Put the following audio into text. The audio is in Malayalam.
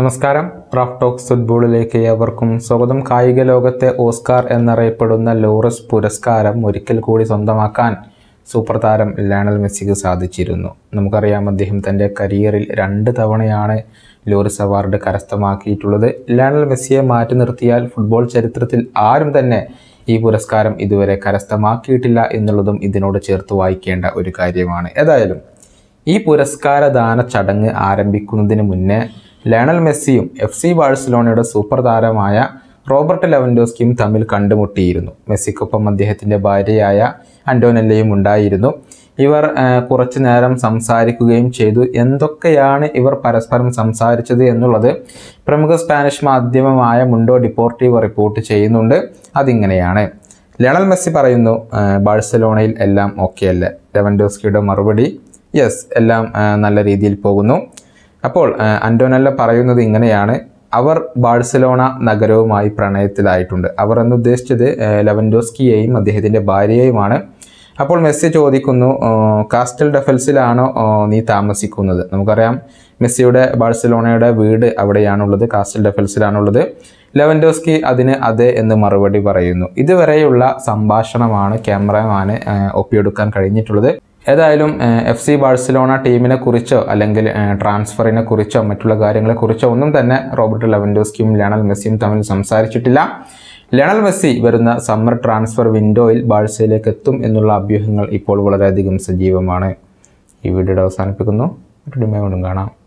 നമസ്കാരം റാഫ് ടോക്സ് ഫുട്ബോളിലേക്ക് ഏവർക്കും സ്വാഗതം കായിക ലോകത്തെ ഓസ്കാർ എന്നറിയപ്പെടുന്ന ലോറസ് പുരസ്കാരം ഒരിക്കൽ കൂടി സ്വന്തമാക്കാൻ സൂപ്പർ താരം ലയണൽ മെസ്സിക്ക് സാധിച്ചിരുന്നു നമുക്കറിയാം അദ്ദേഹം തൻ്റെ കരിയറിൽ രണ്ട് തവണയാണ് ലോറസ് അവാർഡ് കരസ്ഥമാക്കിയിട്ടുള്ളത് ലയണൽ മെസ്സിയെ മാറ്റി നിർത്തിയാൽ ഫുട്ബോൾ ചരിത്രത്തിൽ ആരും തന്നെ ഈ പുരസ്കാരം ഇതുവരെ കരസ്ഥമാക്കിയിട്ടില്ല എന്നുള്ളതും ഇതിനോട് ചേർത്ത് വായിക്കേണ്ട ഒരു കാര്യമാണ് ഏതായാലും ഈ പുരസ്കാരദാന ചടങ്ങ് ആരംഭിക്കുന്നതിന് മുന്നേ ലയണൽ മെസ്സിയും എഫ് സി ബാഴ്സലോണയുടെ സൂപ്പർ താരമായ റോബർട്ട് ലെവൻഡോസ്കിയും തമ്മിൽ കണ്ടുമുട്ടിയിരുന്നു മെസ്സിക്കൊപ്പം അദ്ദേഹത്തിൻ്റെ ഭാര്യയായ അന്റോനെല്ലയും ഉണ്ടായിരുന്നു ഇവർ കുറച്ചു നേരം സംസാരിക്കുകയും ചെയ്തു എന്തൊക്കെയാണ് ഇവർ പരസ്പരം സംസാരിച്ചത് എന്നുള്ളത് പ്രമുഖ സ്പാനിഷ് മാധ്യമമായ മുണ്ടോ ഡിപ്പോർട്ടീവ് റിപ്പോർട്ട് ചെയ്യുന്നുണ്ട് അതിങ്ങനെയാണ് ലയണൽ മെസ്സി പറയുന്നു ബാഴ്സലോണയിൽ എല്ലാം ഓക്കെ അല്ലേ ലെവൻഡോസ്കിയുടെ മറുപടി യെസ് എല്ലാം നല്ല രീതിയിൽ പോകുന്നു അപ്പോൾ അന്റോനല്ല പറയുന്നത് ഇങ്ങനെയാണ് അവർ ബാഴ്സലോണ നഗരവുമായി പ്രണയത്തിലായിട്ടുണ്ട് അവർ എന്നുദ്ദേശിച്ചത് ലെവൻഡോസ്കിയെയും അദ്ദേഹത്തിൻ്റെ ഭാര്യയെയുമാണ് അപ്പോൾ മെസ്സി ചോദിക്കുന്നു കാസ്റ്റൽ ഡെഫൽസിലാണോ നീ താമസിക്കുന്നത് നമുക്കറിയാം മെസ്സിയുടെ ബാഴ്സലോണയുടെ വീട് അവിടെയാണുള്ളത് കാസ്റ്റൽ ഡെഫൽസിലാണുള്ളത് ലെവൻഡോസ്കി അതിന് അതെ എന്ന് മറുപടി പറയുന്നു ഇതുവരെയുള്ള സംഭാഷണമാണ് ക്യാമറമാന് ഒപ്പിയെടുക്കാൻ കഴിഞ്ഞിട്ടുള്ളത് ഏതായാലും എഫ് സി ബാഴ്സലോണ ടീമിനെ കുറിച്ചോ അല്ലെങ്കിൽ ട്രാൻസ്ഫറിനെ കുറിച്ചോ മറ്റുള്ള കാര്യങ്ങളെക്കുറിച്ചോ ഒന്നും തന്നെ റോബർട്ട് ലെവൻഡോസ്കിയും ലയണൽ മെസ്സിയും തമ്മിൽ സംസാരിച്ചിട്ടില്ല ലയണൽ മെസ്സി വരുന്ന സമ്മർ ട്രാൻസ്ഫർ വിൻഡോയിൽ ബാഴ്സയിലേക്ക് എത്തും എന്നുള്ള അഭ്യൂഹങ്ങൾ ഇപ്പോൾ വളരെയധികം സജീവമാണ് ഈ വീഡിയോ അവസാനിപ്പിക്കുന്നു മറ്റു ഡിമേ കാണാം